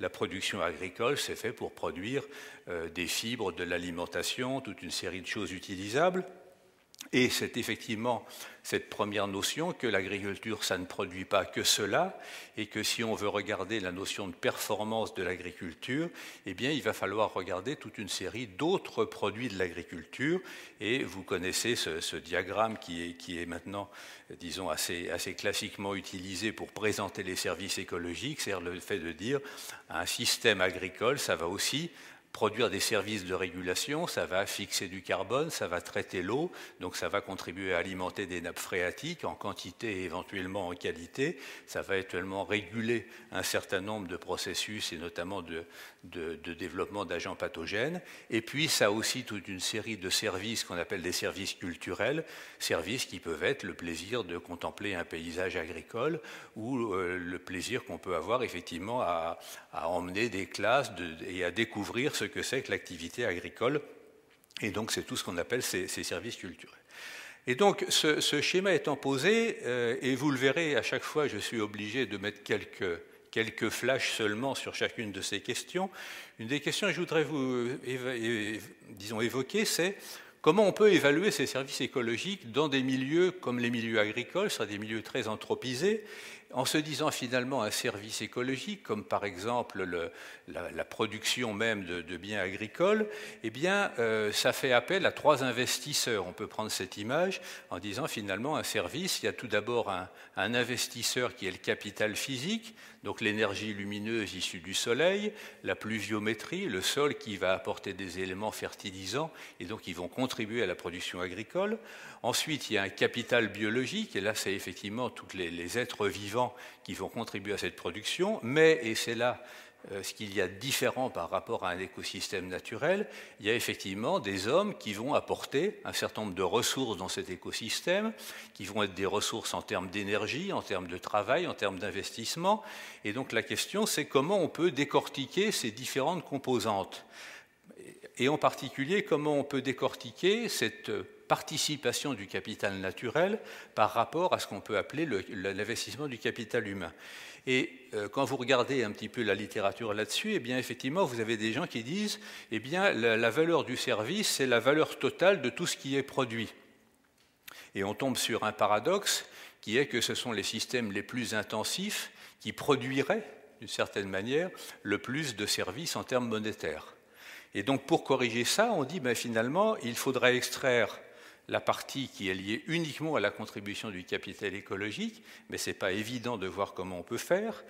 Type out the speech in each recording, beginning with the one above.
La production agricole, s'est faite pour produire euh, des fibres, de l'alimentation, toute une série de choses utilisables. Et c'est effectivement cette première notion que l'agriculture, ça ne produit pas que cela, et que si on veut regarder la notion de performance de l'agriculture, eh bien, il va falloir regarder toute une série d'autres produits de l'agriculture. Et vous connaissez ce, diagramme qui est, qui est, maintenant, disons, assez, assez classiquement utilisé pour présenter les services écologiques, c'est-à-dire le fait de dire un système agricole, ça va aussi Produire des services de régulation, ça va fixer du carbone, ça va traiter l'eau, donc ça va contribuer à alimenter des nappes phréatiques en quantité et éventuellement en qualité. Ça va éventuellement réguler un certain nombre de processus et notamment de, de, développement d'agents pathogènes. Et puis ça a aussi toute une série de services qu'on appelle des services culturels, services qui peuvent être le plaisir de contempler un paysage agricole ou euh, le plaisir qu'on peut avoir effectivement à, emmener des classes et à découvrir ce que c'est que l'activité agricole. Et donc, c'est tout ce qu'on appelle ces, services culturels. Et donc, ce, schéma étant posé, euh, et vous le verrez, à chaque fois, je suis obligé de mettre quelques, quelques flashs seulement sur chacune de ces questions. Une des questions que je voudrais vous disons, évoquer, c'est comment on peut évaluer ces services écologiques dans des milieux comme les milieux agricoles, sont des milieux très anthropisés, en se disant finalement un service écologique, comme par exemple la, production même de, biens agricoles, eh bien, euh, ça fait appel à trois investisseurs. On peut prendre cette image en disant finalement un service, il y a tout d'abord un, investisseur qui est le capital physique, donc l'énergie lumineuse issue du soleil, la pluviométrie, le sol qui va apporter des éléments fertilisants et donc qui vont contribuer à la production agricole. Ensuite, il y a un capital biologique, et là, c'est effectivement tous les, êtres vivants qui vont contribuer à cette production, mais, et c'est là euh, ce qu'il y a de différent par rapport à un écosystème naturel, il y a effectivement des hommes qui vont apporter un certain nombre de ressources dans cet écosystème, qui vont être des ressources en termes d'énergie, en termes de travail, en termes d'investissement. Et donc la question, c'est comment on peut décortiquer ces différentes composantes et en particulier comment on peut décortiquer cette euh, participation du capital naturel par rapport à ce qu'on peut appeler l'investissement du capital humain. Et euh, quand vous regardez un petit peu la littérature là-dessus, eh bien effectivement, vous avez des gens qui disent, eh bien la, la valeur du service, c'est la valeur totale de tout ce qui est produit. Et on tombe sur un paradoxe qui est que ce sont les systèmes les plus intensifs qui produiraient, d'une certaine manière, le plus de services en termes monétaires. Et donc pour corriger ça, on dit ben, finalement, il faudrait extraire la partie qui est liée uniquement à la contribution du capital écologique, mais ce n'est pas évident de voir comment on peut faire.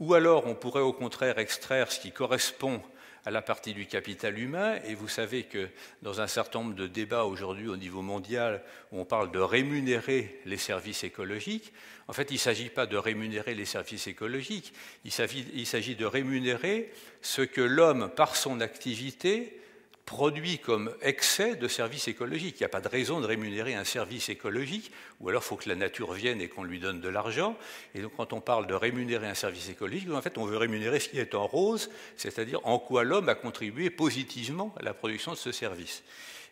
Ou alors on pourrait au contraire extraire ce qui correspond à la partie du capital humain, et vous savez que dans un certain nombre de débats aujourd'hui au niveau mondial, où on parle de rémunérer les services écologiques, en fait il ne s'agit pas de rémunérer les services écologiques, il s'agit de rémunérer ce que l'homme, par son activité, produit comme excès de services écologiques. Il n'y a pas de raison de rémunérer un service écologique, ou alors il faut que la nature vienne et qu'on lui donne de l'argent. Et donc quand on parle de rémunérer un service écologique, en fait on veut rémunérer ce qui est en rose, c'est-à-dire en quoi l'homme a contribué positivement à la production de ce service.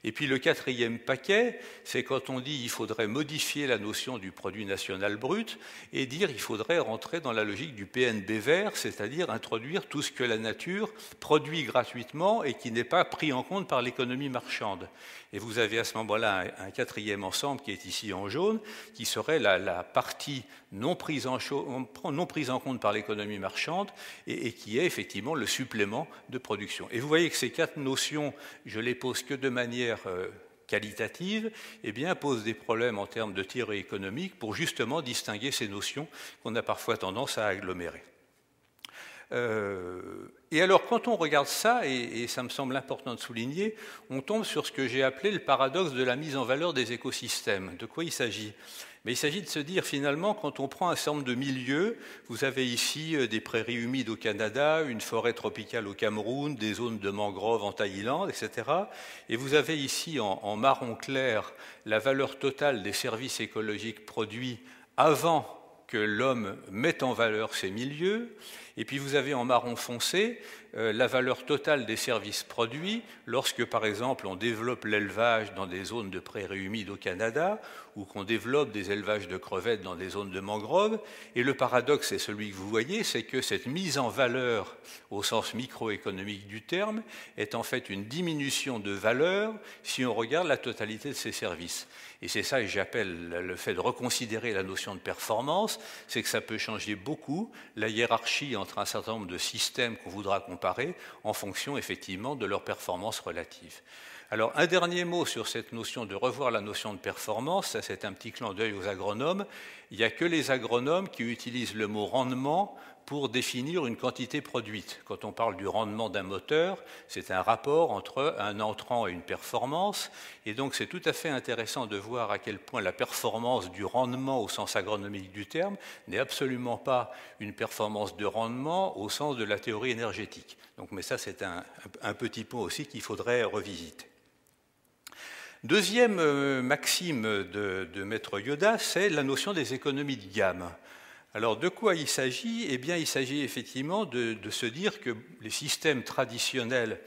Et puis le quatrième paquet, c'est quand on dit qu'il faudrait modifier la notion du produit national brut et dire qu'il faudrait rentrer dans la logique du PNB vert, c'est-à-dire introduire tout ce que la nature produit gratuitement et qui n'est pas pris en compte par l'économie marchande. Et vous avez à ce moment-là un, quatrième ensemble qui est ici en jaune, qui serait la, partie non prise, en compte par l'économie marchande et, qui est effectivement le supplément de production. Et vous voyez que ces quatre notions, je les pose que de manière... Euh, qualitative, eh bien, pose des problèmes en termes de théorie économique pour justement distinguer ces notions qu'on a parfois tendance à agglomérer. Euh, et alors, quand on regarde ça, et, ça me semble important de souligner, on tombe sur ce que j'ai appelé le paradoxe de la mise en valeur des écosystèmes. De quoi il s'agit mais il s'agit de se dire finalement, quand on prend un certain nombre de milieux, vous avez ici euh, des prairies humides au Canada, une forêt tropicale au Cameroun, des zones de mangroves en Thaïlande, etc. Et vous avez ici en, en marron clair la valeur totale des services écologiques produits avant que l'homme mette en valeur ces milieux. Et puis vous avez en marron foncé euh, la valeur totale des services produits lorsque, par exemple, on développe l'élevage dans des zones de prairies humides au Canada ou qu'on développe des élevages de crevettes dans des zones de mangroves. Et le paradoxe, c'est celui que vous voyez, c'est que cette mise en valeur au sens microéconomique du terme est en fait une diminution de valeur si on regarde la totalité de ces services. Et c'est ça que j'appelle le fait de reconsidérer la notion de performance, c'est que ça peut changer beaucoup la hiérarchie entre un certain nombre de systèmes qu'on voudra comparer en fonction effectivement de leur performance relative. Alors un dernier mot sur cette notion de revoir la notion de performance, ça c'est un petit clan d'œil aux agronomes. Il n'y a que les agronomes qui utilisent le mot rendement pour définir une quantité produite. Quand on parle du rendement d'un moteur, c'est un rapport entre un entrant et une performance, et donc c'est tout à fait intéressant de voir à quel point la performance du rendement au sens agronomique du terme n'est absolument pas une performance de rendement au sens de la théorie énergétique. Donc, mais ça, c'est un, petit point aussi qu'il faudrait revisiter. Deuxième euh, maxime de, de Maître Yoda, c'est la notion des économies de gamme. Alors de quoi il s'agit Eh bien il s'agit effectivement de, de, se dire que les systèmes traditionnels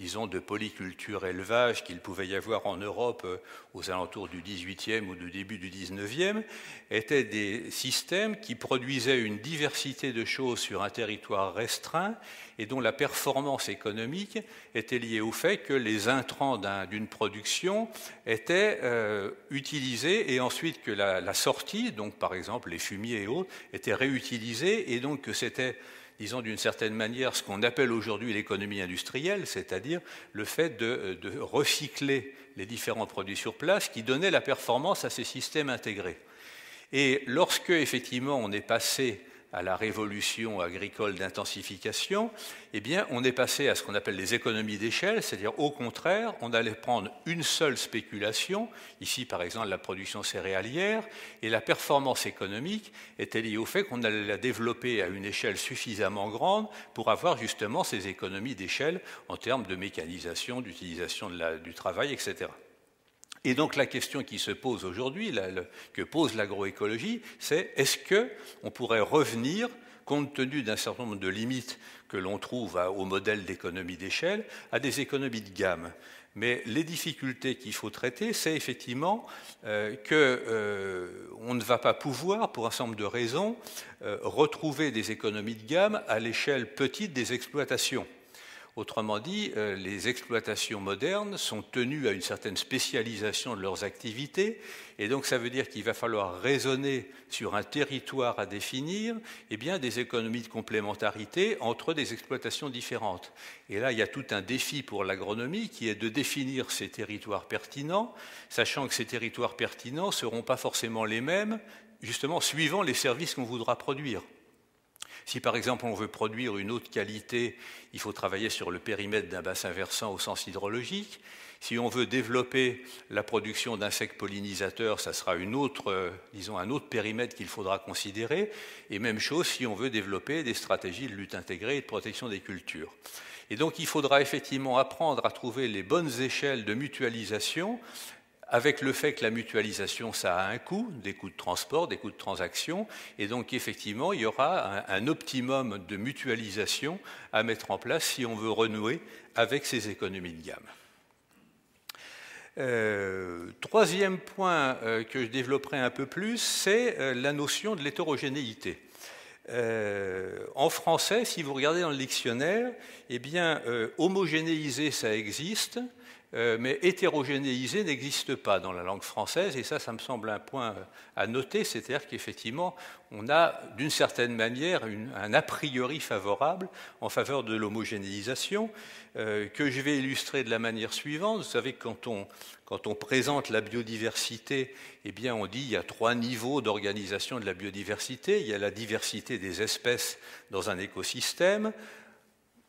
disons, de polyculture élevage qu'il pouvait y avoir en Europe euh, aux alentours du 18e ou du début du 19e, étaient des systèmes qui produisaient une diversité de choses sur un territoire restreint et dont la performance économique était liée au fait que les intrants d'une production étaient euh, utilisés et ensuite que la, la sortie, donc par exemple les fumiers et autres, étaient réutilisés et donc que c'était disons d'une certaine manière, ce qu'on appelle aujourd'hui l'économie industrielle, c'est-à-dire le fait de, recycler les différents produits sur place qui donnait la performance à ces systèmes intégrés. Et lorsque, effectivement, on est passé à la révolution agricole d'intensification, eh bien, on est passé à ce qu'on appelle les économies d'échelle, c'est-à-dire au contraire, on allait prendre une seule spéculation, ici par exemple la production céréalière, et la performance économique était liée au fait qu'on allait la développer à une échelle suffisamment grande pour avoir justement ces économies d'échelle en termes de mécanisation, d'utilisation du travail, etc. Et donc la question qui se pose aujourd'hui, que pose l'agroécologie, c'est est-ce que pourrait revenir, compte tenu d'un certain nombre de limites que l'on trouve au modèle d'économie d'échelle, à des économies de gamme mais les difficultés qu'il faut traiter, c'est effectivement euh, que qu'on euh, ne va pas pouvoir, pour un certain nombre de raisons, euh, retrouver des économies de gamme à l'échelle petite des exploitations. Autrement dit, euh, les exploitations modernes sont tenues à une certaine spécialisation de leurs activités, et donc ça veut dire qu'il va falloir raisonner sur un territoire à définir et eh bien, des économies de complémentarité entre des exploitations différentes. Et là, il y a tout un défi pour l'agronomie qui est de définir ces territoires pertinents, sachant que ces territoires pertinents ne seront pas forcément les mêmes, justement suivant les services qu'on voudra produire. Si par exemple on veut produire une autre qualité, il faut travailler sur le périmètre d'un bassin versant au sens hydrologique. Si on veut développer la production d'insectes pollinisateurs, ça sera euh, un autre périmètre qu'il faudra considérer. Et même chose si on veut développer des stratégies de lutte intégrée et de protection des cultures. Et donc il faudra effectivement apprendre à trouver les bonnes échelles de mutualisation avec le fait que la mutualisation, ça a un coût, des coûts de transport, des coûts de transaction, et donc effectivement, il y aura un, optimum de mutualisation à mettre en place si on veut renouer avec ces économies de gamme. Euh, troisième point euh, que je développerai un peu plus, c'est euh, la notion de l'hétérogénéité. en français, si vous regardez dans le dictionnaire, eh bien, homogénéiser, ça existe. Euh, mais hétérogénéiser n'existe pas dans la langue française, et ça, ça me semble un point euh, à noter, c'est-à-dire qu'effectivement, on a d'une certaine manière un a priori favorable en faveur de l'homogénéisation, euh, que je vais illustrer de la manière suivante. Vous savez, quand on, quand on présente la biodiversité, eh bien, on dit il y a trois niveaux d'organisation de la biodiversité. Il y a la diversité des espèces dans un écosystème,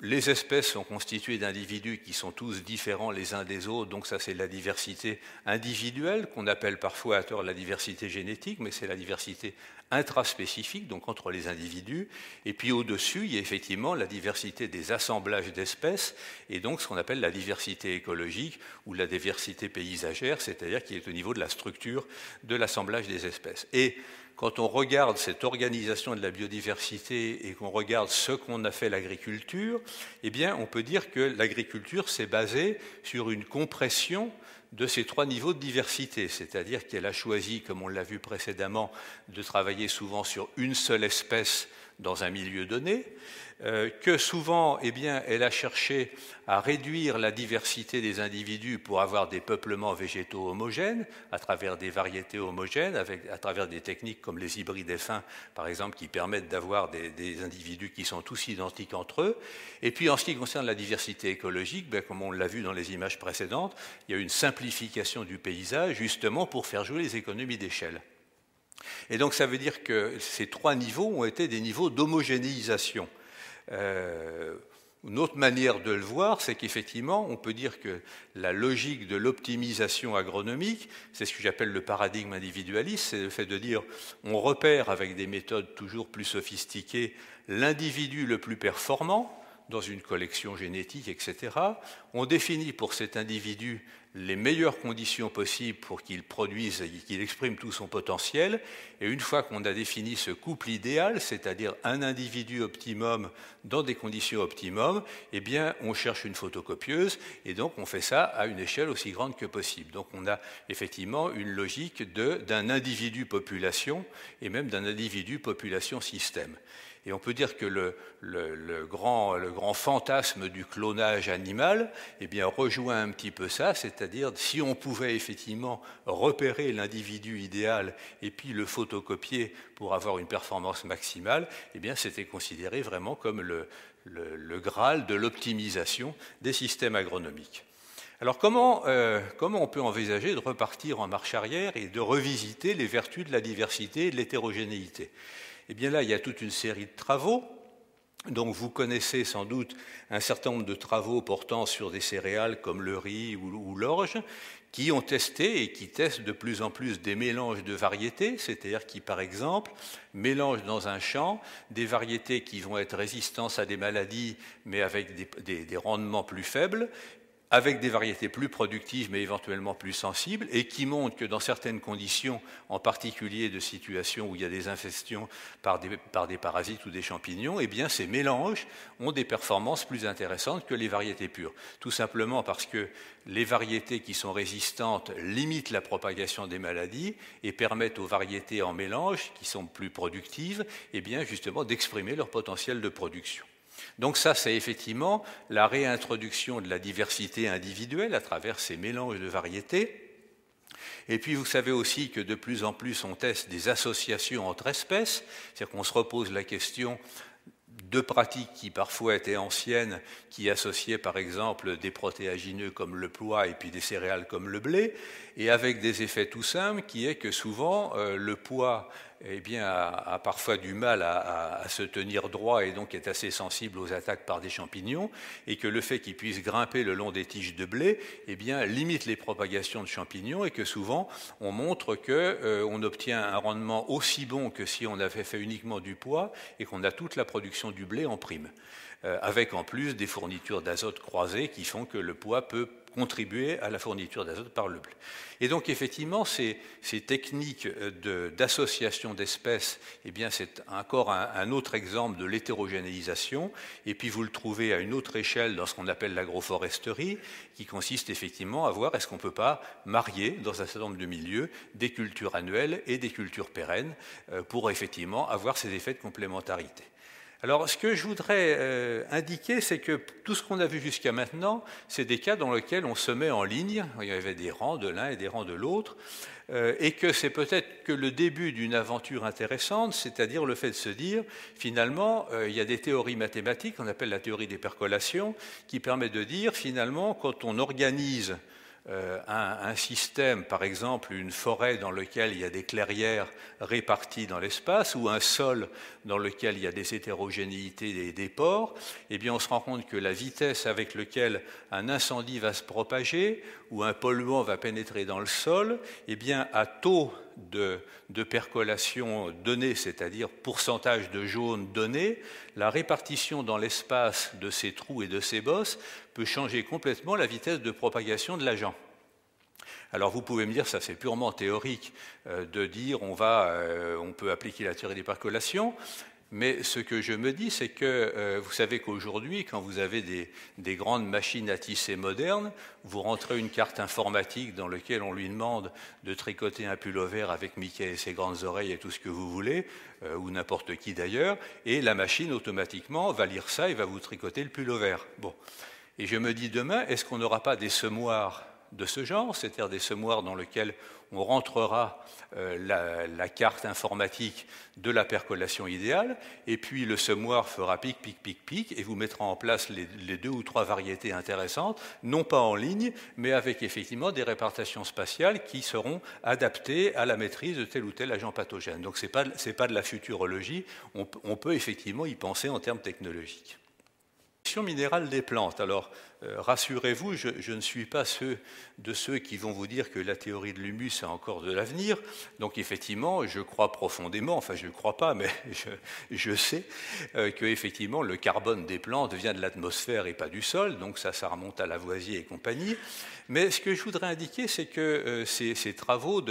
les espèces sont constituées d'individus qui sont tous différents les uns des autres, donc ça c'est la diversité individuelle qu'on appelle parfois à tort la diversité génétique, mais c'est la diversité intraspécifique, donc entre les individus. Et puis au-dessus, il y a effectivement la diversité des assemblages d'espèces, et donc ce qu'on appelle la diversité écologique ou la diversité paysagère, c'est-à-dire qui est au niveau de la structure de l'assemblage des espèces quand on regarde cette organisation de la biodiversité et qu'on regarde ce qu'on a fait l'agriculture, eh bien, on peut dire que l'agriculture s'est basée sur une compression de ces trois niveaux de diversité, c'est-à-dire qu'elle a choisi, comme on l'a vu précédemment, de travailler souvent sur une seule espèce dans un milieu donné, euh, que souvent, eh bien, elle a cherché à réduire la diversité des individus pour avoir des peuplements végétaux homogènes, à travers des variétés homogènes, à travers des techniques comme les hybrides F1, par exemple, qui permettent d'avoir des, individus qui sont tous identiques entre eux. Et puis, en ce qui concerne la diversité écologique, ben, comme on l'a vu dans les images précédentes, il y a une simplification du paysage, justement, pour faire jouer les économies d'échelle. Et donc ça veut dire que ces trois niveaux ont été des niveaux d'homogénéisation. Euh, une autre manière de le voir, c'est qu'effectivement, on peut dire que la logique de l'optimisation agronomique, c'est ce que j'appelle le paradigme individualiste, c'est le fait de dire on repère avec des méthodes toujours plus sophistiquées l'individu le plus performant dans une collection génétique, etc. On définit pour cet individu les meilleures conditions possibles pour qu'il produise et qu'il exprime tout son potentiel. Et une fois qu'on a défini ce couple idéal, c'est-à-dire un individu optimum dans des conditions optimum, eh bien, on cherche une photocopieuse et donc on fait ça à une échelle aussi grande que possible. Donc on a effectivement une logique d'un individu population et même d'un individu population système. Et on peut dire que le, grand, fantasme du clonage animal eh rejoint un petit peu ça, c'est-à-dire si on pouvait effectivement repérer l'individu idéal et puis le photocopier pour avoir une performance maximale, eh bien, c'était considéré vraiment comme le, graal de l'optimisation des systèmes agronomiques. Alors comment, euh, comment, on peut envisager de repartir en marche arrière et de revisiter les vertus de la diversité et de l'hétérogénéité eh bien là, il y a toute une série de travaux. Donc vous connaissez sans doute un certain nombre de travaux portant sur des céréales comme le riz ou, l'orge, qui ont testé et qui testent de plus en plus des mélanges de variétés, c'est-à-dire qui, par exemple, mélangent dans un champ des variétés qui vont être résistantes à des maladies, mais avec des, des rendements plus faibles, avec des variétés plus productives mais éventuellement plus sensibles, et qui montrent que dans certaines conditions, en particulier de situations où il y a des infestions par des, parasites ou des champignons, eh bien ces mélanges ont des performances plus intéressantes que les variétés pures. Tout simplement parce que les variétés qui sont résistantes limitent la propagation des maladies et permettent aux variétés en mélange, qui sont plus productives, eh bien justement d'exprimer leur potentiel de production. Donc ça, c'est effectivement la réintroduction de la diversité individuelle à travers ces mélanges de variétés. Et puis vous savez aussi que de plus en plus on teste des associations entre espèces, c'est-à-dire qu'on se repose la question de pratiques qui parfois étaient anciennes, qui associaient par exemple des protéagineux comme le pois et puis des céréales comme le blé, et avec des effets tout simples qui est que souvent euh, le poids, eh bien, a, parfois du mal à, se tenir droit et donc est assez sensible aux attaques par des champignons, et que le fait qu'il puisse grimper le long des tiges de blé, eh bien, limite les propagations de champignons, et que souvent on montre qu'on euh, obtient un rendement aussi bon que si on avait fait uniquement du poids et qu'on a toute la production du blé en prime, euh, avec en plus des fournitures d'azote croisées qui font que le poids peut contribuer à la fourniture d'azote par le bleu. Et donc effectivement, ces, techniques euh, d'association d'espèces, eh bien c'est encore un, un, autre exemple de l'hétérogénéisation. Et puis vous le trouvez à une autre échelle dans ce qu'on appelle l'agroforesterie, qui consiste effectivement à voir est-ce qu'on ne peut pas marier dans un certain nombre de milieux des cultures annuelles et des cultures pérennes euh, pour effectivement avoir ces effets de complémentarité. Alors, ce que je voudrais euh, indiquer, c'est que tout ce qu'on a vu jusqu'à maintenant, c'est des cas dans lesquels on se met en ligne. Il y avait des rangs de l'un et des rangs de l'autre, euh, et que c'est peut-être que le début d'une aventure intéressante, c'est-à-dire le fait de se dire, finalement, euh, il y a des théories mathématiques, on appelle la théorie des percolations, qui permet de dire, finalement, quand on organise un, un, système, par exemple une forêt dans laquelle il y a des clairières réparties dans l'espace, ou un sol dans lequel il y a des hétérogénéités des, des ports, eh bien on se rend compte que la vitesse avec laquelle un incendie va se propager ou un polluant va pénétrer dans le sol, eh bien à taux de, de percolation donné, c'est-à-dire pourcentage de jaune donné, la répartition dans l'espace de ces trous et de ces bosses peut changer complètement la vitesse de propagation de l'agent. Alors vous pouvez me dire, ça c'est purement théorique euh, de dire on, va, euh, on peut appliquer la théorie des percolations. Mais ce que je me dis, c'est que euh, vous savez qu'aujourd'hui, quand vous avez des, grandes machines à tisser modernes, vous rentrez une carte informatique dans laquelle on lui demande de tricoter un pull vert avec Mickey et ses grandes oreilles et tout ce que vous voulez, ou n'importe qui d'ailleurs, et la machine automatiquement va lire ça et va vous tricoter le pull pullover. Bon. Et je me dis demain, est-ce qu'on n'aura pas des semoirs de ce genre, c'est-à-dire des semoirs dans lesquels on rentrera euh, la, carte informatique de la percolation idéale, et puis le semoir fera pic, pic, pic, pic, et vous mettra en place les, deux ou trois variétés intéressantes, non pas en ligne, mais avec effectivement des répartitions spatiales qui seront adaptées à la maîtrise de tel ou tel agent pathogène. Donc ce n'est pas, de la futurologie, on, peut effectivement y penser en termes technologiques minérale des plantes. Euh, rassurez-vous, je, ne suis pas ceux, de ceux qui vont vous dire que la théorie de l'humus a encore de l'avenir. Donc effectivement, je crois profondément, enfin je ne crois pas, mais je, sais euh, que effectivement le carbone des plantes vient de l'atmosphère et pas du sol. Donc ça, ça remonte à Lavoisier et compagnie. Mais ce que je voudrais indiquer, c'est que euh, ces, travaux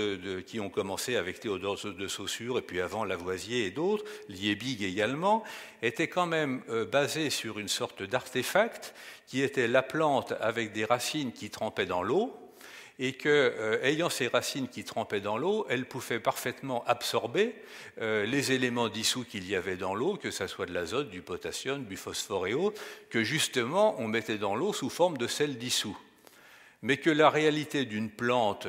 qui ont commencé avec Théodore de Saussure et puis avant Lavoisier et d'autres, Liebig également, étaient quand même basés sur une sorte d'artefact qui était la plante avec des racines qui trempaient dans l'eau, et que, euh, ayant ces racines qui trempaient dans l'eau, elle pouvait parfaitement absorber euh, les éléments dissous qu'il y avait dans l'eau, que ce soit de l'azote, du potassium, du phosphore et autres, que justement on mettait dans l'eau sous forme de sel dissous mais que la réalité d'une plante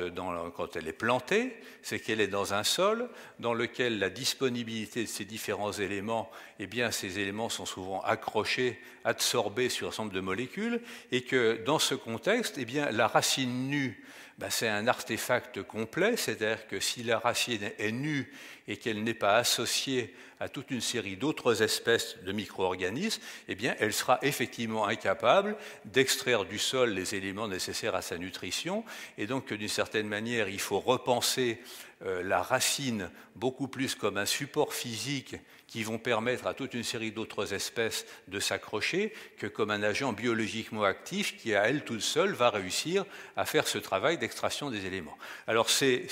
quand elle est plantée, c'est qu'elle est dans un sol dans lequel la disponibilité de ces différents éléments, eh bien, ces éléments sont souvent accrochés, absorbés sur un ensemble de molécules, et que dans ce contexte, eh la racine nue bah, c'est un artefact complet, c'est-à-dire que si la racine est nue et qu'elle n'est pas associée à toute une série d'autres espèces de micro-organismes, eh elle sera effectivement incapable d'extraire du sol les éléments nécessaires à sa nutrition. Et donc, d'une certaine manière, il faut repenser euh, la racine beaucoup plus comme un support physique qui vont permettre à toute une série d'autres espèces de s'accrocher que comme un agent biologiquement actif qui, à elle toute seule, va réussir à faire ce travail d'extraction des éléments. Alors ces,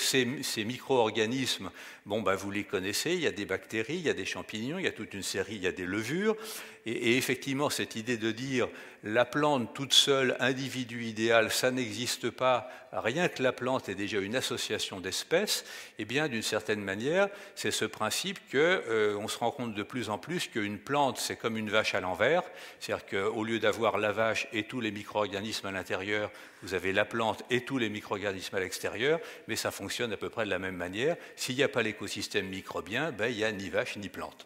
micro-organismes, bon, bah, vous les connaissez, il y a des bactéries, il y a des champignons, il y a toute une série, il y a des levures, et, effectivement, cette idée de dire la plante toute seule, individu idéal, ça n'existe pas, rien que la plante est déjà une association d'espèces, et eh bien, d'une certaine manière, c'est ce principe qu'on euh, se rend compte de plus en plus qu'une plante, c'est comme une vache à l'envers, c'est-à-dire qu'au lieu d'avoir la vache et tous les micro-organismes à l'intérieur, vous avez la plante et tous les micro-organismes à l'extérieur, mais ça fonctionne à peu près de la même manière. S'il n'y a pas l'écosystème microbien, ben, il n'y a ni vache ni plante.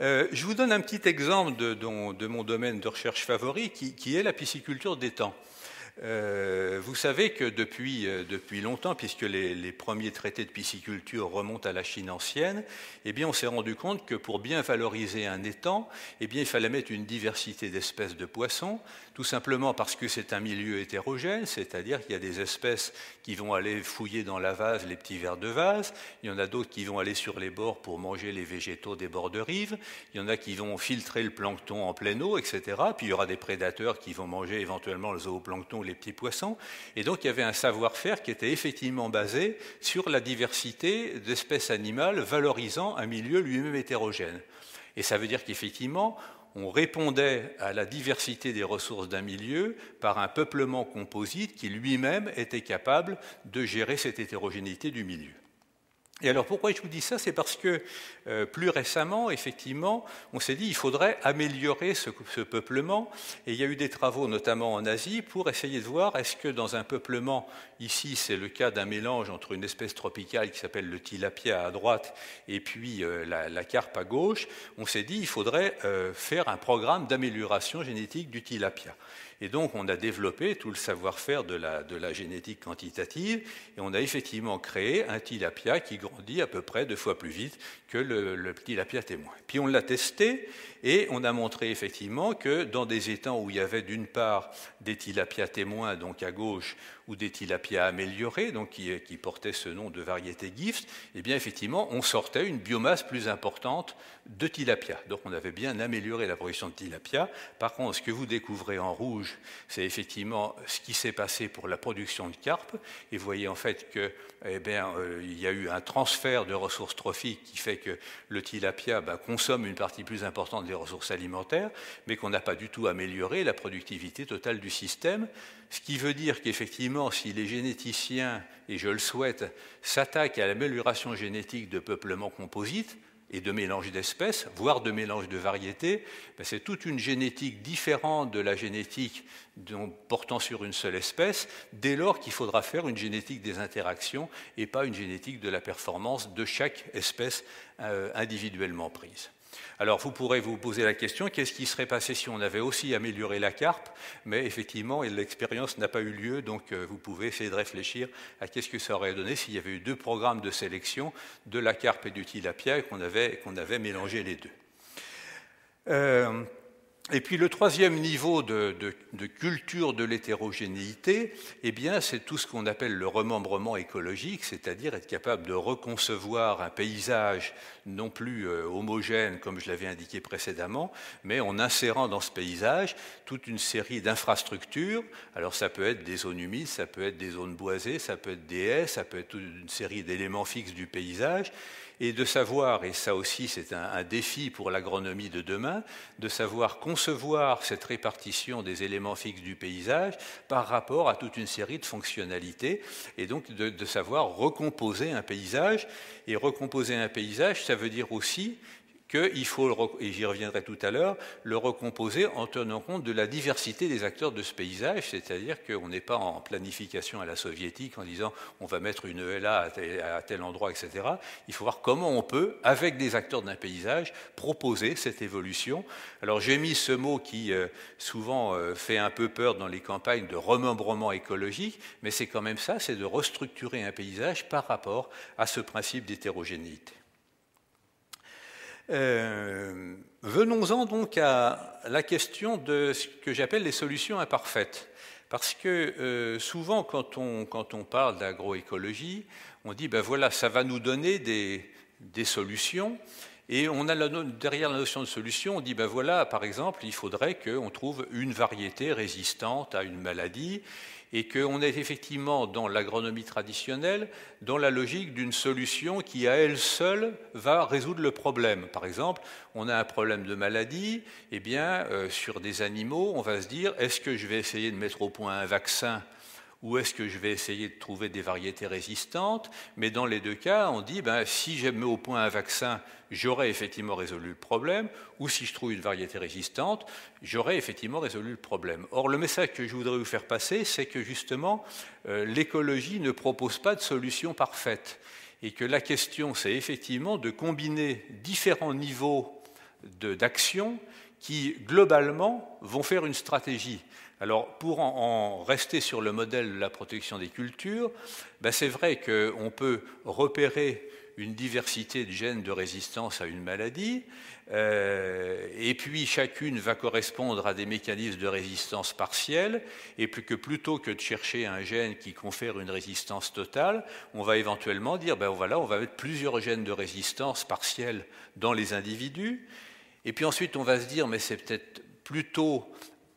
Euh, je vous donne un petit exemple de, mon domaine de recherche favori, qui, est la pisciculture des temps. Euh, vous savez que depuis, euh, depuis longtemps, puisque les, premiers traités de pisciculture remontent à la Chine ancienne, eh bien, on s'est rendu compte que pour bien valoriser un étang, eh bien, il fallait mettre une diversité d'espèces de poissons, tout simplement parce que c'est un milieu hétérogène, c'est-à-dire qu'il y a des espèces qui vont aller fouiller dans la vase les petits vers de vase, il y en a d'autres qui vont aller sur les bords pour manger les végétaux des bords de rive, il y en a qui vont filtrer le plancton en pleine eau, etc. Puis il y aura des prédateurs qui vont manger éventuellement le zooplancton les petits poissons. Et donc il y avait un savoir-faire qui était effectivement basé sur la diversité d'espèces animales valorisant un milieu lui-même hétérogène. Et ça veut dire qu'effectivement, on répondait à la diversité des ressources d'un milieu par un peuplement composite qui lui-même était capable de gérer cette hétérogénéité du milieu. Et alors pourquoi je vous dis ça C'est parce que euh, plus récemment, effectivement, on s'est dit il faudrait améliorer ce, peuplement. Et il y a eu des travaux, notamment en Asie, pour essayer de voir est-ce que dans un peuplement, ici c'est le cas d'un mélange entre une espèce tropicale qui s'appelle le tilapia à droite et puis euh, la, carpe à gauche, on s'est dit qu'il faudrait euh, faire un programme d'amélioration génétique du tilapia. Et donc, on a développé tout le savoir-faire de la, génétique quantitative, et on a effectivement créé un tilapia qui grandit à peu près deux fois plus vite que le, le tilapia témoin. Puis on l'a testé, et on a montré effectivement que dans des étangs où il y avait d'une part des tilapias témoins, donc à gauche, ou des tilapias améliorés, donc qui, qui portaient ce nom de variété gift, et eh bien effectivement, on sortait une biomasse plus importante de tilapia. Donc on avait bien amélioré la production de tilapia. Par contre, ce que vous découvrez en rouge, c'est effectivement ce qui s'est passé pour la production de carpe. Et vous voyez en fait que, eh bien, euh, il y a eu un transfert de ressources trophiques qui fait que le tilapia bah, consomme une partie plus importante des ressources alimentaires, mais qu'on n'a pas du tout amélioré la productivité totale du système. Ce qui veut dire qu'effectivement, si les généticiens, et je le souhaite, s'attaquent à l'amélioration génétique de peuplements composites et de mélange d'espèces, voire de mélange de variétés, ben, c'est toute une génétique différente de la génétique portant sur une seule espèce, dès lors qu'il faudra faire une génétique des interactions et pas une génétique de la performance de chaque espèce euh, individuellement prise. Alors vous pourrez vous poser la question, qu'est-ce qui serait passé si on avait aussi amélioré la carpe Mais effectivement, l'expérience n'a pas eu lieu, donc euh, vous pouvez essayer de réfléchir à qu'est-ce que ça aurait donné s'il y avait eu deux programmes de sélection, de la carpe et du tilapia, et qu'on avait, qu'on avait mélangé les deux. Euh, et puis le troisième niveau de, de culture de l'hétérogénéité, eh bien, c'est tout ce qu'on appelle le remembrement écologique, c'est-à-dire être capable de reconcevoir un paysage non plus euh, homogène comme je l'avais indiqué précédemment, mais en insérant dans ce paysage toute une série d'infrastructures. Alors ça peut être des zones humides, ça peut être des zones boisées, ça peut être des haies, ça peut être toute une série d'éléments fixes du paysage et de savoir, et ça aussi c'est un, défi pour l'agronomie de demain, de savoir concevoir cette répartition des éléments fixes du paysage par rapport à toute une série de fonctionnalités, et donc de savoir recomposer un paysage et recomposer un paysage, ça veut dire aussi qu'il faut, et j'y reviendrai tout à l'heure, le recomposer en tenant compte de la diversité des acteurs de ce paysage, c'est-à-dire qu'on n'est pas en planification à la soviétique en disant on va mettre une e ELA à tel, endroit, etc. Il faut voir comment on peut, avec des acteurs d'un paysage, proposer cette évolution. Alors j'ai mis ce mot qui euh, souvent euh, fait un peu peur dans les campagnes de remembrement écologique, mais c'est quand même ça, c'est de restructurer un paysage par rapport à ce principe d'hétérogénéité. Euh, venons-en donc à la question de ce que j'appelle les solutions imparfaites. Parce que euh, souvent, quand on, quand on parle d'agroécologie, on dit, ben voilà, ça va nous donner des, solutions. Et on a derrière la notion de solution, on dit, ben voilà, par exemple, il faudrait qu'on trouve une variété résistante à une maladie et qu'on est effectivement dans l'agronomie traditionnelle dans la logique d'une solution qui à elle seule va résoudre le problème. Par exemple, on a un problème de maladie, et eh bien euh, sur des animaux, on va se dire est-ce que je vais essayer de mettre au point un vaccin ou est-ce que je vais essayer de trouver des variétés résistantes Mais dans les deux cas, on dit, ben, si j'ai mets au point un vaccin, j'aurais effectivement résolu le problème, ou si je trouve une variété résistante, j'aurais effectivement résolu le problème. Or, le message que je voudrais vous faire passer, c'est que justement, euh, l'écologie ne propose pas de solution parfaite, et que la question, c'est effectivement de combiner différents niveaux d'action qui, globalement, vont faire une stratégie. Alors, pour en, rester sur le modèle de la protection des cultures, ben, c'est vrai qu'on peut repérer une diversité de gènes de résistance à une maladie, euh, et puis chacune va correspondre à des mécanismes de résistance partielle, et plus que plutôt que de chercher un gène qui confère une résistance totale, on va éventuellement dire, ben voilà, on va mettre plusieurs gènes de résistance partielle dans les individus, et puis ensuite on va se dire, mais c'est peut-être plutôt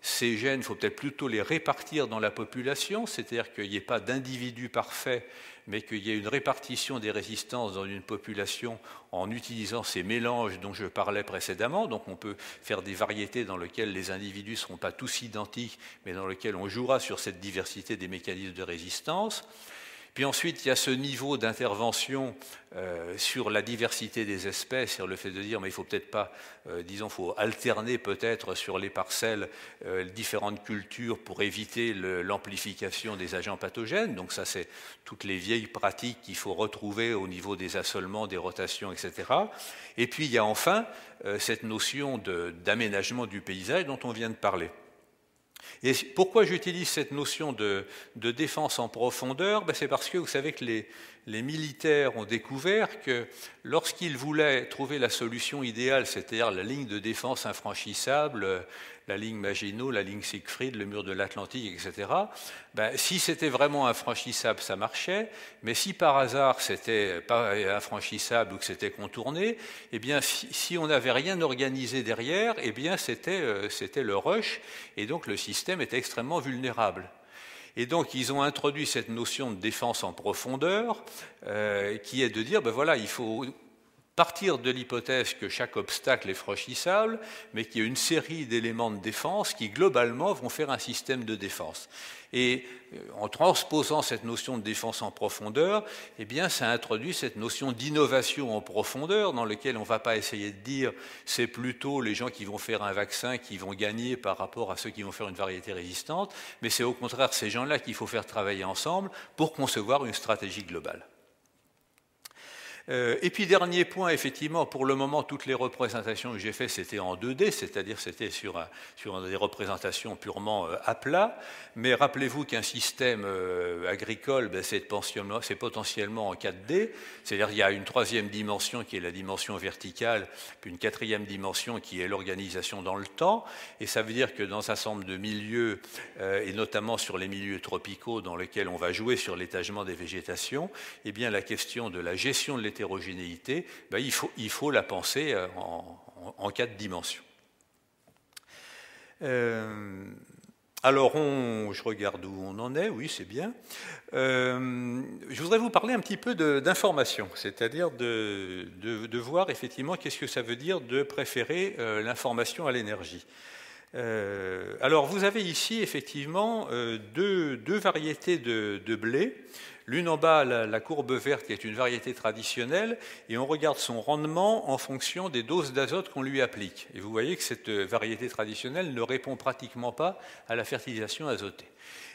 ces gènes, il faut peut-être plutôt les répartir dans la population, c'est-à-dire qu'il n'y ait pas d'individu parfait, mais qu'il y ait une répartition des résistances dans une population en utilisant ces mélanges dont je parlais précédemment. Donc on peut faire des variétés dans lesquelles les individus ne seront pas tous identiques, mais dans lesquelles on jouera sur cette diversité des mécanismes de résistance. Puis ensuite, il y a ce niveau d'intervention euh, sur la diversité des espèces, sur le fait de dire, mais il faut peut-être pas, disons, euh, disons, faut alterner peut-être sur les parcelles euh, différentes cultures pour éviter l'amplification des agents pathogènes. Donc ça, c'est toutes les vieilles pratiques qu'il faut retrouver au niveau des assolements, des rotations, etc. Et puis il y a enfin cette notion d'aménagement du paysage dont on vient de parler. Et pourquoi j'utilise cette notion de, défense en profondeur ben, C'est parce que vous savez que les, les militaires ont découvert que lorsqu'ils voulaient trouver la solution idéale, c'est-à-dire la ligne de défense infranchissable, la ligne Maginot, la ligne Siegfried, le mur de l'Atlantique, etc., ben, si c'était vraiment infranchissable, ça marchait, mais si par hasard c'était pas infranchissable ou que c'était contourné, eh bien, si, on n'avait rien organisé derrière, eh bien, c'était euh, le rush, et donc le système était extrêmement vulnérable. Et donc, ils ont introduit cette notion de défense en profondeur, euh, qui est de dire, ben voilà, il faut partir de l'hypothèse que chaque obstacle est franchissable, mais qu'il y a une série d'éléments de défense qui, globalement, vont faire un système de défense. Et euh, en transposant cette notion de défense en profondeur, eh bien, ça introduit cette notion d'innovation en profondeur, dans laquelle on ne va pas essayer de dire c'est plutôt les gens qui vont faire un vaccin qui vont gagner par rapport à ceux qui vont faire une variété résistante, mais c'est au contraire ces gens-là qu'il faut faire travailler ensemble pour concevoir une stratégie globale. Euh, et puis dernier point, effectivement, pour le moment, toutes les représentations que j'ai faites, c'était en 2D, c'est-à-dire c'était sur, sur des représentations purement euh, à plat. Mais rappelez-vous qu'un système euh, agricole, ben, c'est potentiellement en 4D, c'est-à-dire il y a une troisième dimension qui est la dimension verticale, puis une quatrième dimension qui est l'organisation dans le temps. Et ça veut dire que dans un ensemble de milieux, et notamment sur les milieux tropicaux dans lesquels on va jouer sur l'étagement des végétations, eh bien la question de la gestion de l'étagement hétérogénéité, ben, il, faut, la penser euh, en, quatre dimensions. Euh, alors, je regarde où on en est, oui, c'est bien. Euh, je voudrais vous parler un petit peu d'information, c'est-à-dire de, voir effectivement qu'est-ce que ça veut dire de préférer l'information à l'énergie. alors, vous avez ici effectivement deux, variétés de blé. L'une en bas, la, courbe verte, qui est une variété traditionnelle, et on regarde son rendement en fonction des doses d'azote qu'on lui applique. Et vous voyez que cette euh, variété traditionnelle ne répond pratiquement pas à la fertilisation azotée.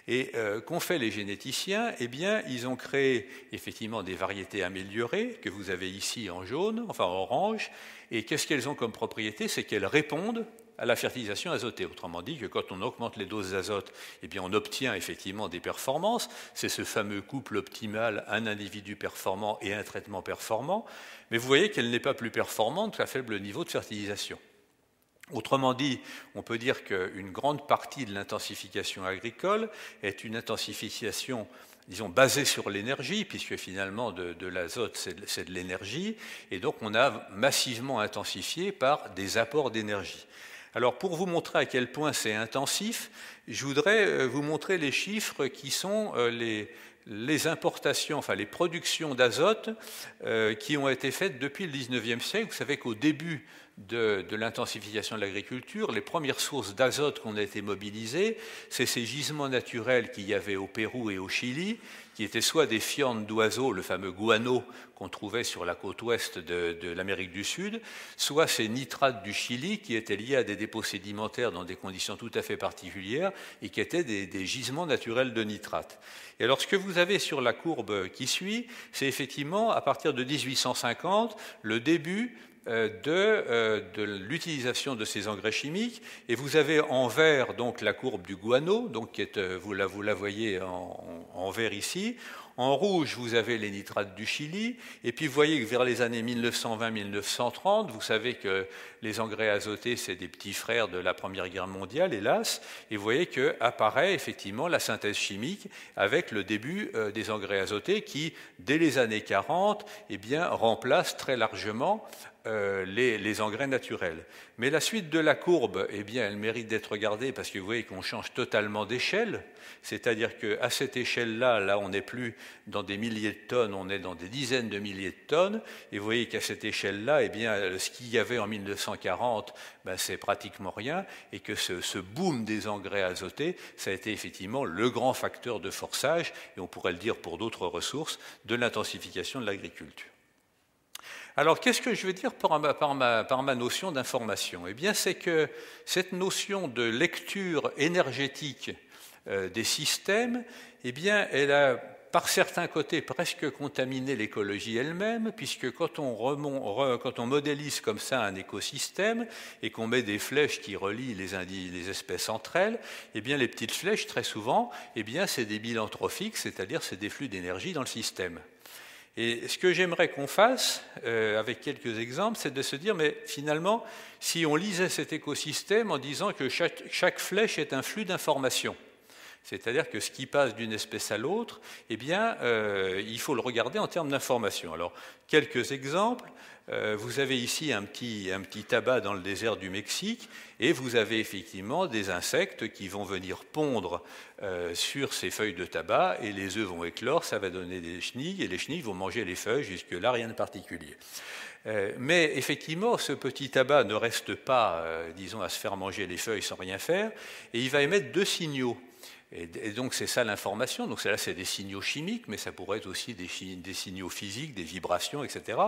Et euh, qu'ont fait les généticiens Eh bien, ils ont créé effectivement des variétés améliorées, que vous avez ici en jaune, enfin orange, et qu'est-ce qu'elles ont comme propriété C'est qu'elles répondent à la fertilisation azotée. Autrement dit, que quand on augmente les doses d'azote, eh on obtient effectivement des performances. C'est ce fameux couple optimal, un individu performant et un traitement performant. Mais vous voyez qu'elle n'est pas plus performante qu'à faible niveau de fertilisation. Autrement dit, on peut dire qu'une grande partie de l'intensification agricole est une intensification disons, basée sur l'énergie, puisque finalement de, l'azote, c'est de l'énergie, et donc on a massivement intensifié par des apports d'énergie. Alors pour vous montrer à quel point c'est intensif, je voudrais euh, vous montrer les chiffres qui sont euh, les, importations, enfin les productions d'azote euh, qui ont été faites depuis le 19e siècle. Vous savez qu'au début de, l'intensification de l'agriculture, les premières sources d'azote qu'on a été mobilisées, c'est ces gisements naturels qu'il y avait au Pérou et au Chili, qui étaient soit des fientes d'oiseaux, le fameux guano qu'on trouvait sur la côte ouest de, l'Amérique du Sud, soit ces nitrates du Chili, qui étaient liés à des dépôts sédimentaires dans des conditions tout à fait particulières, et qui étaient des, des gisements naturels de nitrates. Et alors ce que vous avez sur la courbe qui suit, c'est effectivement à partir de 1850 le début euh, de, euh, de l'utilisation de ces engrais chimiques. Et vous avez en vert donc la courbe du guano, donc euh, vous, la, vous la voyez en, en vert ici. En rouge, vous avez les nitrates du Chili. Et puis, vous voyez que vers les années 1920-1930, vous savez que les engrais azotés, c'est des petits frères de la Première Guerre mondiale, hélas. Et vous voyez que apparaît effectivement la synthèse chimique avec le début euh, des engrais azotés qui, dès les années 40, eh remplacent très largement euh, les engrais naturels. Mais la suite de la courbe, eh bien, elle mérite d'être regardée parce que vous voyez qu'on change totalement d'échelle. C'est-à-dire qu'à cette échelle-là, là, on n'est plus dans des milliers de tonnes, on est dans des dizaines de milliers de tonnes. Et vous voyez qu'à cette échelle-là, eh bien, ce qu'il y avait en 1940, ben, c'est pratiquement rien. Et que ce, ce boom des engrais azotés, ça a été effectivement le grand facteur de forçage, et on pourrait le dire pour d'autres ressources, de l'intensification de l'agriculture. Alors, qu'est-ce que je veux dire par ma, notion d'information eh bien, c'est que cette notion de lecture énergétique euh, des systèmes, eh elle a par certains côtés presque contaminé l'écologie elle-même, puisque quand on, modélise comme ça un écosystème et qu'on met des flèches qui relient les, les espèces entre elles, eh bien les petites flèches, très souvent, eh c'est des bilans c'est-à-dire c'est des flux d'énergie dans le système. Et ce que j'aimerais qu'on fasse, euh, avec quelques exemples, c'est de se dire, mais finalement, si on lisait cet écosystème en disant que chaque, chaque flèche est un flux d'informations, c'est-à-dire que ce qui passe d'une espèce à l'autre, eh bien, euh, il faut le regarder en termes d'information. Alors, quelques exemples. Euh, vous avez ici un petit, tabac dans le désert du Mexique, et vous avez effectivement des insectes qui vont venir pondre euh, sur ces feuilles de tabac, et les œufs vont éclore, ça va donner des chenilles, et les chenilles vont manger les feuilles, jusque-là, rien de particulier mais effectivement, ce petit tabac ne reste pas, disons, à se faire manger les feuilles sans rien faire, et il va émettre deux signaux. Et, donc c'est ça l'information. Donc là, c'est des signaux chimiques, mais ça pourrait être aussi des, signaux physiques, des vibrations, etc.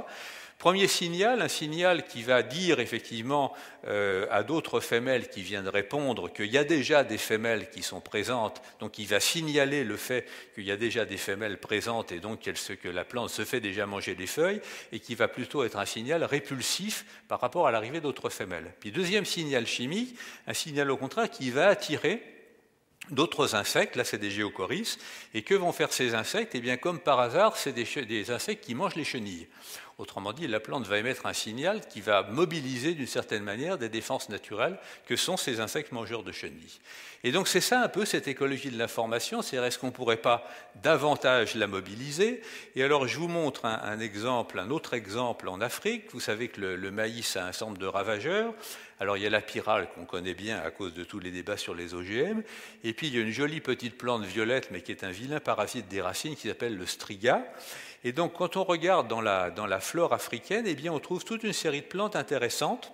Premier signal, un signal qui va dire effectivement euh, à d'autres femelles qui viennent répondre qu'il y a déjà des femelles qui sont présentes, donc il va signaler le fait qu'il y a déjà des femelles présentes et donc que la plante se fait déjà manger des feuilles, et qui va plutôt être un signal répulsif par rapport à l'arrivée d'autres femelles. Puis deuxième signal chimique, un signal au contraire qui va attirer d'autres insectes, là c'est des géocoris, et que vont faire ces insectes Eh bien comme par hasard, c'est des, insectes qui mangent les chenilles. Autrement dit, la plante va émettre un signal qui va mobiliser d'une certaine manière des défenses naturelles que sont ces insectes mangeurs de chenilles. Et donc c'est ça un peu cette écologie de l'information, c'est est-ce qu'on ne pourrait pas davantage la mobiliser Et alors je vous montre un, exemple, un autre exemple en Afrique. Vous savez que le, maïs a un centre de ravageurs. Alors il y a la pyrale qu'on connaît bien à cause de tous les débats sur les OGM, et puis il y a une jolie petite plante violette, mais qui est un vilain parasite des racines qui s'appelle le striga. Et donc, quand on regarde dans la, flore africaine, eh bien, on trouve toute une série de plantes intéressantes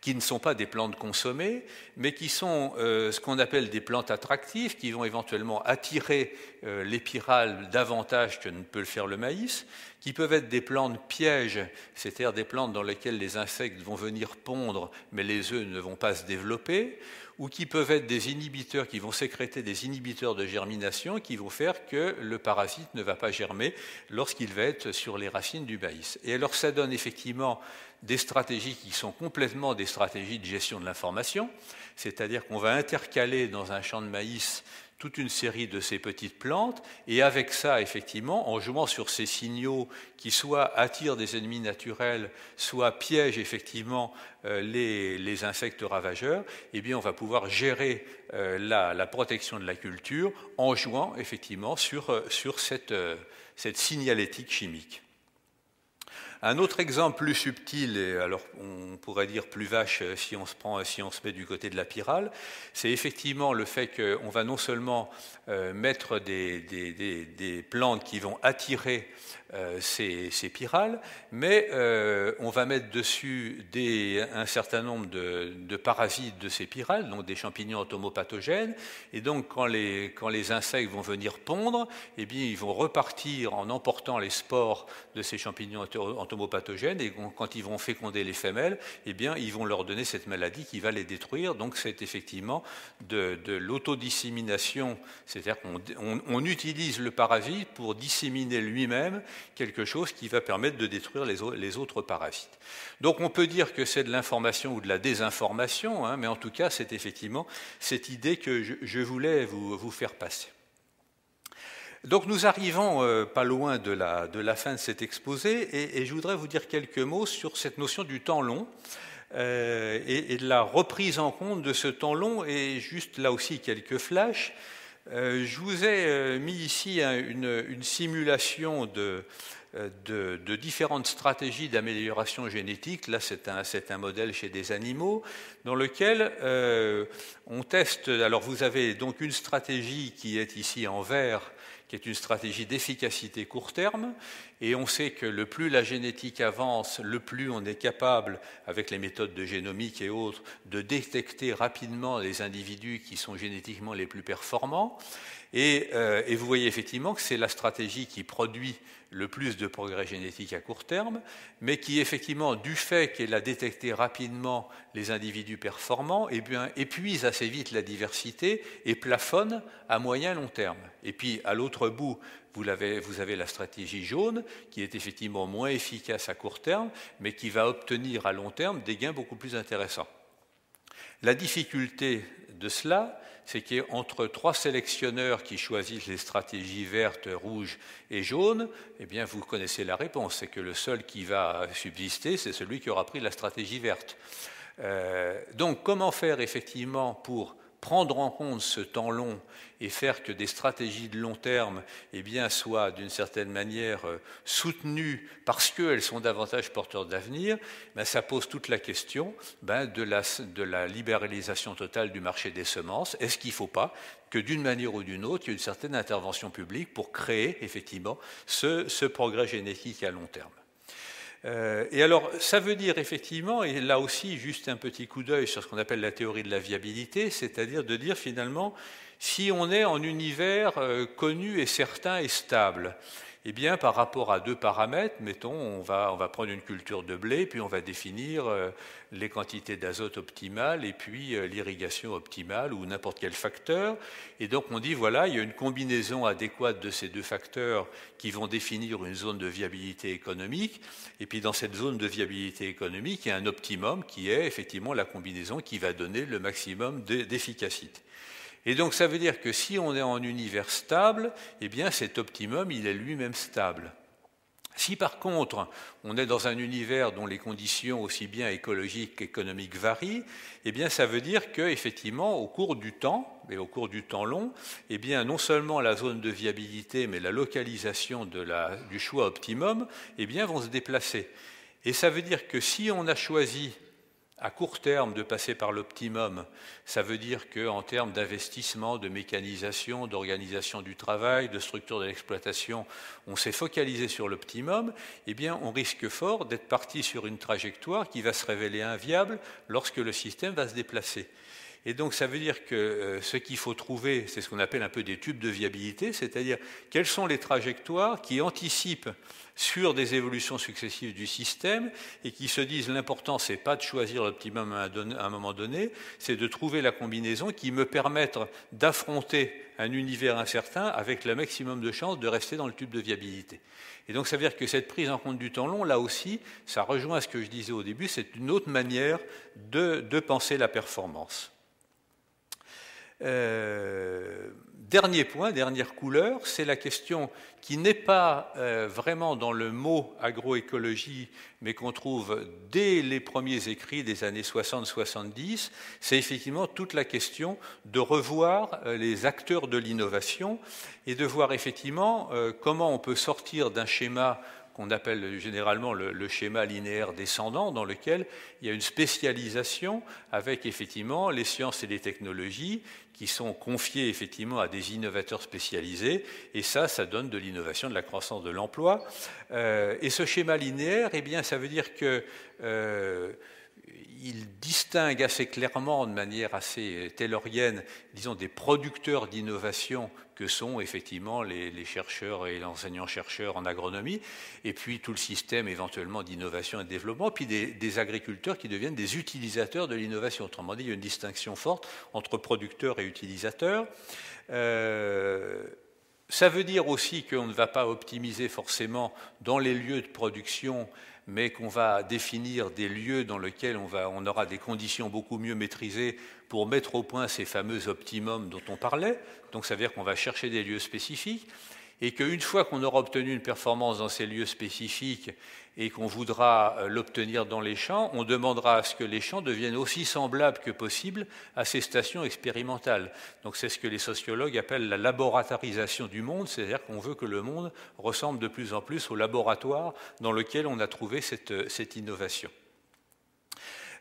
qui ne sont pas des plantes consommées, mais qui sont euh, ce qu'on appelle des plantes attractives, qui vont éventuellement attirer l'épirale euh, les davantage que ne peut le faire le maïs, qui peuvent être des plantes pièges, c'est-à-dire des plantes dans lesquelles les insectes vont venir pondre, mais les œufs ne vont pas se développer ou qui peuvent être des inhibiteurs qui vont sécréter des inhibiteurs de germination qui vont faire que le parasite ne va pas germer lorsqu'il va être sur les racines du maïs. Et alors ça donne effectivement des stratégies qui sont complètement des stratégies de gestion de l'information, c'est-à-dire qu'on va intercaler dans un champ de maïs toute une série de ces petites plantes, et avec ça, effectivement, en jouant sur ces signaux qui soit attirent des ennemis naturels, soit piègent effectivement euh, les, insectes ravageurs, eh bien, on va pouvoir gérer euh, la, la, protection de la culture en jouant effectivement sur, euh, sur cette, cette signalétique chimique. Un autre exemple plus subtil, et alors on pourrait dire plus vache euh, si on se prend, si on se met du côté de la pyrale, c'est effectivement le fait qu'on va non seulement euh, mettre des, des, des, plantes qui vont attirer euh, ces, ces pyrales, mais on va mettre dessus des un certain nombre de, parasites de ces pyrales, donc des champignons entomopathogènes, et donc quand les, quand les insectes vont venir pondre, eh bien, ils vont repartir en emportant les spores de ces champignons entomopathogènes et quand ils vont féconder les femelles, eh bien, ils vont leur donner cette maladie qui va les détruire. Donc, c'est effectivement de, l'autodissémination, c'est-à-dire qu'on utilise le parasite pour disséminer lui-même quelque chose qui va permettre de détruire les, autres parasites. Donc, on peut dire que c'est de l'information ou de la désinformation, hein, mais en tout cas, c'est effectivement cette idée que je, voulais vous faire passer. Donc nous arrivons euh, pas loin de la, de la, fin de cet exposé et, je voudrais vous dire quelques mots sur cette notion du temps long euh, et, de la reprise en compte de ce temps long et juste là aussi quelques flashs. Euh, je vous ai mis ici une, simulation de, de, différentes stratégies d'amélioration génétique. Là, c'est un, un, modèle chez des animaux dans lequel euh, on teste. Alors vous avez donc une stratégie qui est ici en vert, qui est une stratégie d'efficacité court terme, et on sait que le plus la génétique avance, le plus on est capable, avec les méthodes de génomique et autres, de détecter rapidement les individus qui sont génétiquement les plus performants. Et, euh, et vous voyez effectivement que c'est la stratégie qui produit le plus de progrès génétique à court terme, mais qui effectivement, du fait qu'elle a détecté rapidement les individus performant eh épuise assez vite la diversité et plafonne à moyen long terme. Et puis à l'autre bout, vous avez, vous avez la stratégie jaune, qui est effectivement moins efficace à court terme, mais qui va obtenir à long terme des gains beaucoup plus intéressants. La difficulté de cela, c'est qu'entre trois sélectionneurs qui choisissent les stratégies vertes, rouges et jaunes, eh bien, vous connaissez la réponse. C'est que le seul qui va subsister, c'est celui qui aura pris la stratégie verte. Euh, donc comment faire effectivement pour prendre en compte ce temps long et faire que des stratégies de long terme eh bien, soient d'une certaine manière euh, soutenues parce qu'elles sont davantage porteurs d'avenir, ben, ça pose toute la question ben, de, la, libéralisation totale du marché des semences. Est-ce qu'il ne faut pas que d'une manière ou d'une autre, il y ait une certaine intervention publique pour créer effectivement ce progrès génétique à long terme euh, et alors, ça veut dire effectivement, et là aussi, juste un petit coup d'œil sur ce qu'on appelle la théorie de la viabilité, c'est-à-dire de dire finalement, si on est en univers euh, connu et certain et stable, eh bien, par rapport à deux paramètres, mettons, on va, on va prendre une culture de blé, puis on va définir euh, les quantités d'azote optimales et puis euh, l'irrigation optimale ou n'importe quel facteur. Et donc, on dit, voilà, il y a une combinaison adéquate de ces deux facteurs qui vont définir une zone de viabilité économique. Et puis, dans cette zone de viabilité économique, il y a un optimum qui est effectivement la combinaison qui va donner le maximum d'efficacité. Et donc ça veut dire que si on est en univers stable, eh bien cet optimum, il est lui-même stable. Si par contre on est dans un univers dont les conditions aussi bien écologiques qu'économiques varient, eh bien ça veut dire que effectivement au cours du temps et au cours du temps long, eh bien non seulement la zone de viabilité mais la localisation du choix optimum eh bien vont se déplacer. Et ça veut dire que si on a choisi à court terme de passer par l'optimum, ça veut dire qu'en termes d'investissement, de mécanisation, d'organisation du travail, de structure de l'exploitation, on s'est focalisé sur l'optimum, eh bien on risque fort d'être parti sur une trajectoire qui va se révéler inviable lorsque le système va se déplacer. Et donc ça veut dire que euh, ce qu'il faut trouver, c'est ce qu'on appelle un peu des tubes de viabilité, c'est-à-dire quelles sont les trajectoires qui anticipent sur des évolutions successives du système et qui se disent l'important n'est pas de choisir l'optimum à un moment donné, c'est de trouver la combinaison qui me permette d'affronter un univers incertain avec le maximum de chances de rester dans le tube de viabilité. Et donc ça veut dire que cette prise en compte du temps long, là aussi, ça rejoint ce que je disais au début, c'est une autre manière de penser la performance. Euh, dernier point, dernière couleur, c'est la question qui n'est pas euh, vraiment dans le mot agroécologie, mais qu'on trouve dès les premiers écrits des années 60-70, c'est effectivement toute la question de revoir euh, les acteurs de l'innovation et de voir effectivement comment on peut sortir d'un schéma qu'on appelle généralement le, schéma linéaire descendant, dans lequel il y a une spécialisation avec effectivement les sciences et les technologies qui sont confiées effectivement à des innovateurs spécialisés, et ça, ça donne de l'innovation, de la croissance de l'emploi. Euh, et ce schéma linéaire, eh bien, ça veut dire que euh, il distingue assez clairement, de manière assez taylorienne, disons, des producteurs d'innovation que sont effectivement les, chercheurs et l'enseignant-chercheur en agronomie, et puis tout le système éventuellement d'innovation et de développement, puis des, agriculteurs qui deviennent des utilisateurs de l'innovation. Autrement dit, il y a une distinction forte entre producteurs et utilisateurs. Euh, ça veut dire aussi qu'on ne va pas optimiser forcément dans les lieux de production mais qu'on va définir des lieux dans lesquels on, va, on aura des conditions beaucoup mieux maîtrisées pour mettre au point ces fameux optimums dont on parlait. Donc ça veut dire qu'on va chercher des lieux spécifiques et qu'une fois qu'on aura obtenu une performance dans ces lieux spécifiques et qu'on voudra euh, l'obtenir dans les champs, on demandera à ce que les champs deviennent aussi semblables que possible à ces stations expérimentales. Donc c'est ce que les sociologues appellent la laboratarisation du monde, c'est-à-dire qu'on veut que le monde ressemble de plus en plus au laboratoire dans lequel on a trouvé cette euh, innovation.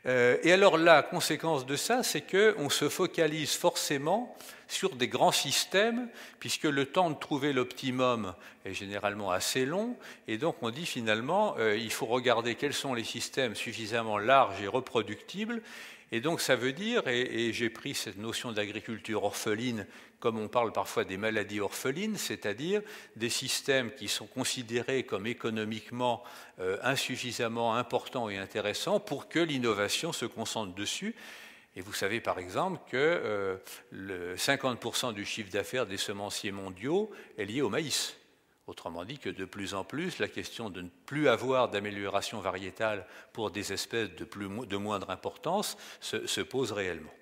Euh, et alors la conséquence de ça, c'est qu'on se focalise forcément sur des grands systèmes, puisque le temps de trouver l'optimum est généralement assez long, et donc on dit finalement, euh, il faut regarder quels sont les systèmes suffisamment larges et reproductibles, et donc ça veut dire, et j'ai pris cette notion d'agriculture orpheline comme on parle parfois des maladies orphelines, c'est-à-dire des systèmes qui sont considérés comme économiquement euh, insuffisamment importants et intéressants pour que l'innovation se concentre dessus. Et vous savez par exemple que euh, le 50% du chiffre d'affaires des semenciers mondiaux est lié au maïs. Autrement dit que de plus en plus, la question de ne plus avoir d'amélioration variétale pour des espèces de, de moindre importance se pose réellement.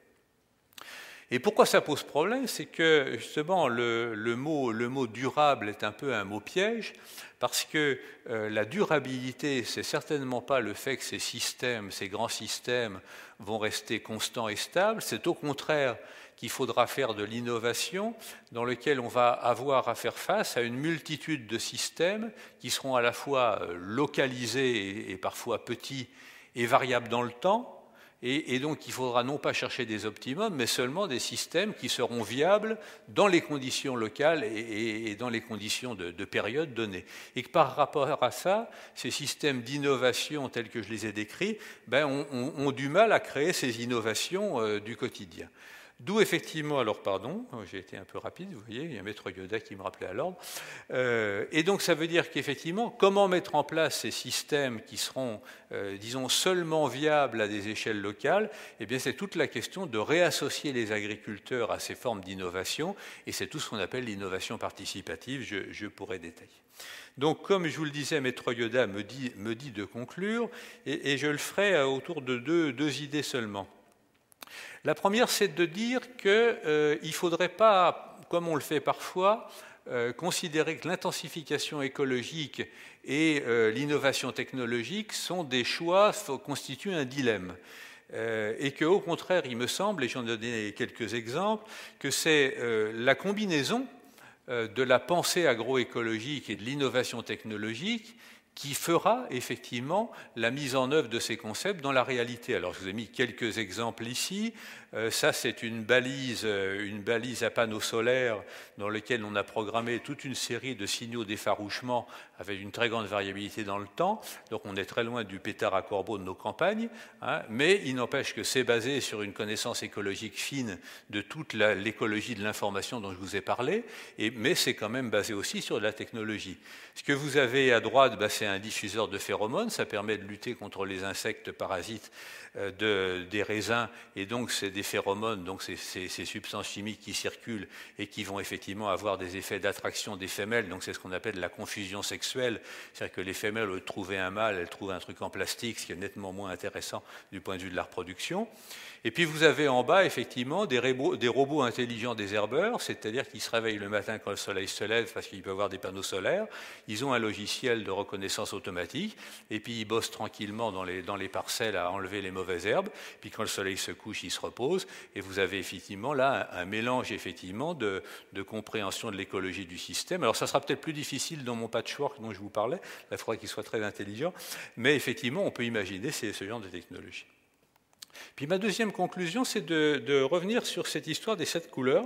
Et pourquoi ça pose problème C'est que justement le, mot, durable est un peu un mot piège, parce que euh, la durabilité, c'est certainement pas le fait que ces systèmes, ces grands systèmes vont rester constants et stables, c'est au contraire qu'il faudra faire de l'innovation dans lequel on va avoir à faire face à une multitude de systèmes qui seront à la fois euh, localisés et parfois petits et variables dans le temps, et, donc il faudra non pas chercher des optimums, mais seulement des systèmes qui seront viables dans les conditions locales et, dans les conditions de, période donnée. Et que par rapport à ça, ces systèmes d'innovation tels que je les ai décrits, ben, ont, du mal à créer ces innovations euh, du quotidien. D'où effectivement, alors pardon, oh, j'ai été un peu rapide, vous voyez, il y a Maître Yoda qui me rappelait à l'ordre. Euh, et donc ça veut dire qu'effectivement, comment mettre en place ces systèmes qui seront, euh, disons, seulement viables à des échelles locales Eh bien c'est toute la question de réassocier les agriculteurs à ces formes d'innovation, et c'est tout ce qu'on appelle l'innovation participative, je, pourrais détailler. Donc, comme je vous le disais, Maître Yoda me dit, me dit de conclure, et, je le ferai euh, autour de deux idées seulement. La première, c'est de dire qu'il euh, ne faudrait pas, comme on le fait parfois, euh, considérer que l'intensification écologique et euh, l'innovation technologique sont des choix, constituent un dilemme. et qu'au contraire, il me semble, et j'en ai donné quelques exemples, que c'est la combinaison de la pensée agroécologique et de l'innovation technologique qui fera effectivement la mise en œuvre de ces concepts dans la réalité. Alors je vous ai mis quelques exemples ici. Euh, ça, c'est une balise, euh, une balise à panneaux solaires dans lequel on a programmé toute une série de signaux d'effarouchement avec une très grande variabilité dans le temps. Donc on est très loin du pétard à corbeau de nos campagnes, hein. mais il n'empêche que c'est basé sur une connaissance écologique fine de toute l'écologie de l'information dont je vous ai parlé, et, mais c'est quand même basé aussi sur de la technologie. Ce que vous avez à droite, bah, c'est un diffuseur de phéromones, ça permet de lutter contre les insectes parasites euh, de, des raisins, et donc c'est des phéromones, donc ces, ces, substances chimiques qui circulent et qui vont effectivement avoir des effets d'attraction des femelles. Donc c'est ce qu'on appelle la confusion sexuelle, c'est-à-dire que les femelles, au lieu un mâle, elles trouvent un truc en plastique, ce qui est nettement moins intéressant du point de vue de la reproduction. Et puis vous avez en bas effectivement des, robots, intelligents des herbeurs, c'est-à-dire qu'ils se réveillent le matin quand le soleil se lève parce qu'il peut avoir des panneaux solaires. Ils ont un logiciel de reconnaissance automatique et puis ils bossent tranquillement dans les, parcelles à enlever les mauvaises herbes. Puis quand le soleil se couche, ils se reposent et vous avez effectivement là un, mélange effectivement de, compréhension de l'écologie du système. Alors ça sera peut-être plus difficile dans mon patchwork dont je vous parlais. il faudra qu'il soit très intelligent, mais effectivement on peut imaginer ce genre de technologie. Puis ma deuxième conclusion, c'est de, revenir sur cette histoire des sept couleurs,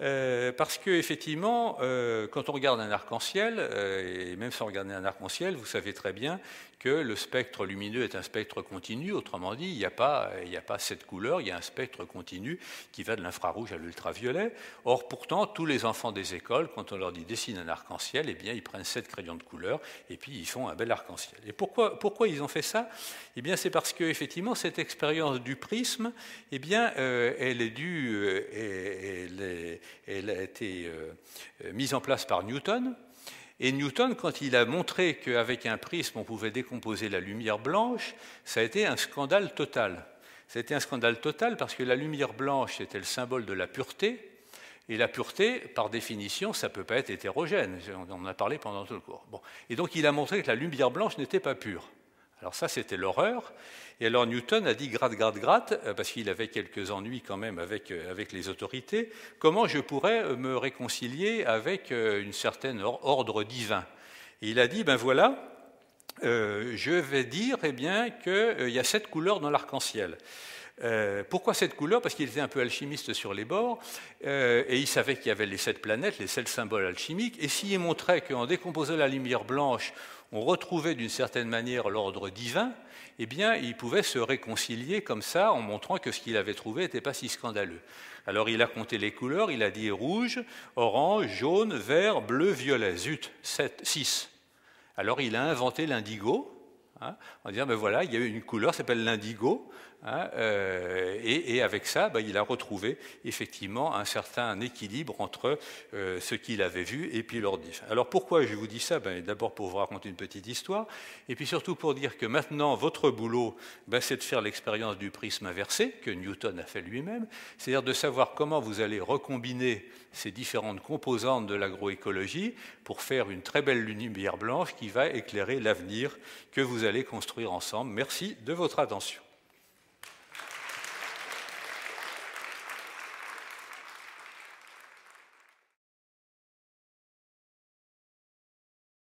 euh, parce que effectivement, euh, quand on regarde un arc-en-ciel, euh, et même sans regarder un arc-en-ciel, vous savez très bien que le spectre lumineux est un spectre continu, autrement dit, il n'y a, pas, cette couleur, il y a un spectre continu qui va de l'infrarouge à l'ultraviolet. Or, pourtant, tous les enfants des écoles, quand on leur dit dessine un arc-en-ciel, eh bien, ils prennent sept crayons de couleur et puis ils font un bel arc-en-ciel. Et pourquoi, ils ont fait ça Eh bien, c'est parce que, effectivement, cette expérience du prisme, eh bien, euh, elle est due, euh, elle, a été euh, mise en place par Newton, et Newton, quand il a montré qu'avec un prisme, on pouvait décomposer la lumière blanche, ça a été un scandale total. C'était un scandale total parce que la lumière blanche était le symbole de la pureté, et la pureté, par définition, ça ne peut pas être hétérogène. On en a parlé pendant tout le cours. Et donc il a montré que la lumière blanche n'était pas pure. Alors ça, c'était l'horreur. Et alors Newton a dit gratte, gratte, gratte, euh, parce qu'il avait quelques ennuis quand même avec, euh, avec les autorités, comment je pourrais euh, me réconcilier avec une certaine ordre divin Et Il a dit, ben voilà, je vais dire eh bien, qu'il y a sept couleurs dans l'arc-en-ciel. pourquoi cette couleur Parce qu'il était un peu alchimiste sur les bords, et il savait qu'il y avait les sept planètes, les sept symboles alchimiques, et s'il montrait qu'en décomposant la lumière blanche, on retrouvait d'une certaine manière l'ordre divin, eh bien, il pouvait se réconcilier comme ça en montrant que ce qu'il avait trouvé n'était pas si scandaleux. Alors il a compté les couleurs, il a dit rouge, orange, jaune, vert, bleu, violet, zut, 7, 6. Alors il a inventé l'indigo, hein, en disant, mais ben voilà, il y a une couleur s'appelle l'indigo, Hein, euh, et, avec ça, bah, il a retrouvé effectivement un certain équilibre entre euh, ce qu'il avait vu et puis l'ordif. Alors pourquoi je vous dis ça ben, D'abord pour vous raconter une petite histoire, et puis surtout pour dire que maintenant, votre boulot, ben, c'est de faire l'expérience du prisme inversé, que Newton a fait lui-même, c'est-à-dire de savoir comment vous allez recombiner ces différentes composantes de l'agroécologie pour faire une très belle lumière blanche qui va éclairer l'avenir que vous allez construire ensemble. Merci de votre attention.